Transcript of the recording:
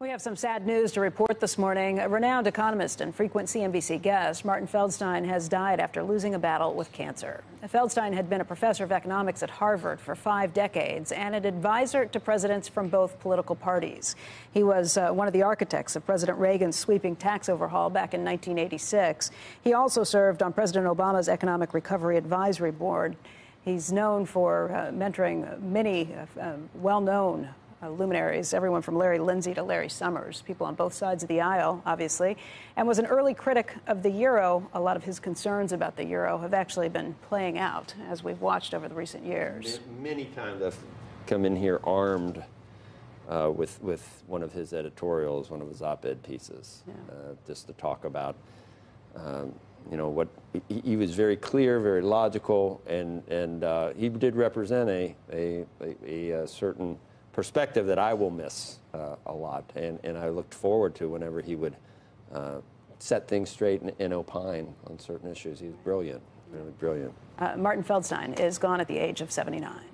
We have some sad news to report this morning. A renowned economist and frequent CNBC guest, Martin Feldstein, has died after losing a battle with cancer. Feldstein had been a professor of economics at Harvard for five decades and an advisor to presidents from both political parties. He was uh, one of the architects of President Reagan's sweeping tax overhaul back in 1986. He also served on President Obama's Economic Recovery Advisory Board. He's known for uh, mentoring many uh, um, well known uh, luminaries, everyone from Larry Lindsey to Larry Summers, people on both sides of the aisle, obviously, and was an early critic of the euro. A lot of his concerns about the euro have actually been playing out as we've watched over the recent years. Many times I've come in here armed. Uh, with with one of his editorials, one of his op-ed pieces, yeah. uh, just to talk about, um, you know, what he, he, was very clear, very logical, and and uh, he did represent a a, a, a uh, certain perspective that I will miss uh, a lot. And, and I looked forward to whenever he would uh, set things straight and, and, opine on certain issues. He was brilliant, really brilliant. Uh, Martin Feldstein is gone at the age of 79.